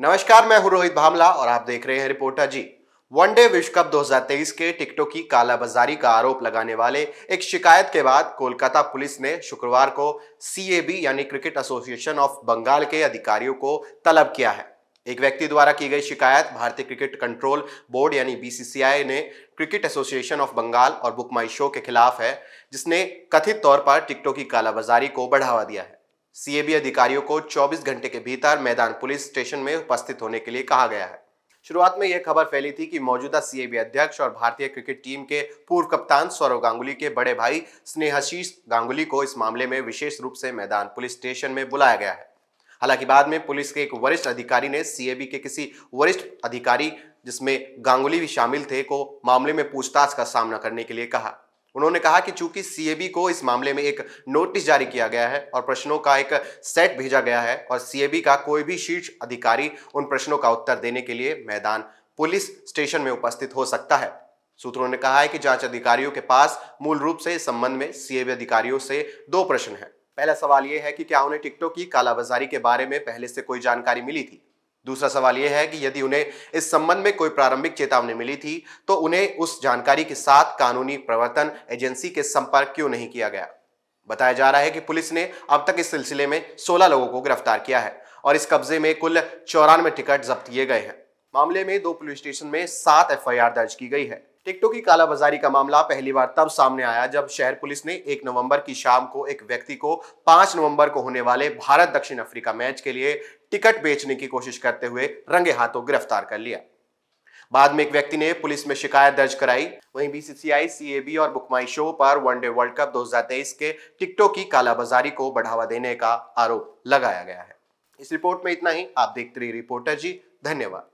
नमस्कार मैं हूं रोहित भामला और आप देख रहे हैं रिपोर्टर जी वनडे विश्व कप 2023 के टिकटों की कालाबाजारी का आरोप लगाने वाले एक शिकायत के बाद कोलकाता पुलिस ने शुक्रवार को सीएबी यानी क्रिकेट एसोसिएशन ऑफ बंगाल के अधिकारियों को तलब किया है एक व्यक्ति द्वारा की गई शिकायत भारतीय क्रिकेट कंट्रोल बोर्ड यानी बीसीसीआई ने क्रिकेट एसोसिएशन ऑफ बंगाल और बुक माई शो के खिलाफ है जिसने कथित तौर पर टिकटों की कालाबाजारी को बढ़ावा दिया है सीएबी अधिकारियों को 24 घंटे के भीतर मैदान पुलिस स्टेशन में उपस्थित होने के लिए कहा गया है शुरुआत में यह खबर फैली थी कि मौजूदा सीएबी अध्यक्ष और भारतीय क्रिकेट टीम के पूर्व कप्तान सौरव गांगुली के बड़े भाई स्नेहाशीष गांगुली को इस मामले में विशेष रूप से मैदान पुलिस स्टेशन में बुलाया गया है हालांकि बाद में पुलिस के एक वरिष्ठ अधिकारी ने सीएबी के किसी वरिष्ठ अधिकारी जिसमें गांगुली भी शामिल थे को मामले में पूछताछ का सामना करने के लिए कहा उन्होंने कहा कि चूंकि सीएबी को इस मामले में एक नोटिस जारी किया गया है और प्रश्नों का एक सेट भेजा गया है और सीएबी का कोई भी शीर्ष अधिकारी उन प्रश्नों का उत्तर देने के लिए मैदान पुलिस स्टेशन में उपस्थित हो सकता है सूत्रों ने कहा है कि जांच अधिकारियों के पास मूल रूप से इस संबंध में सीएबी अधिकारियों से दो प्रश्न है पहला सवाल यह है कि क्या उन्हें टिकटों की कालाबाजारी के बारे में पहले से कोई जानकारी मिली थी दूसरा सवाल यह है कि यदि उन्हें इस संबंध में कोई प्रारंभिक चेतावनी मिली थी तो उन्हें उस जानकारी के साथ कानूनी प्रवर्तन एजेंसी के संपर्क क्यों नहीं किया गया बताया जा रहा है कि पुलिस ने अब तक इस सिलसिले में 16 लोगों को गिरफ्तार किया है और इस कब्जे में कुल चौरानवे टिकट जब्त किए गए हैं मामले में दो पुलिस स्टेशन में सात एफ दर्ज की गई है टिकटों की कालाबाजारी का मामला पहली बार तब सामने आया जब शहर पुलिस ने एक नवंबर की शाम को एक व्यक्ति को पांच नवंबर को होने वाले भारत दक्षिण अफ्रीका मैच के लिए टिकट बेचने की कोशिश करते हुए रंगे हाथों गिरफ्तार कर लिया बाद में एक व्यक्ति ने पुलिस में शिकायत दर्ज कराई वहीं बीसीसीआई सीएबी और बुकमाई शो पर वनडे वर्ल्ड कप 2023 के टिकटों की कालाबाजारी को बढ़ावा देने का आरोप लगाया गया है इस रिपोर्ट में इतना ही आप देखते रहिए रिपोर्टर जी धन्यवाद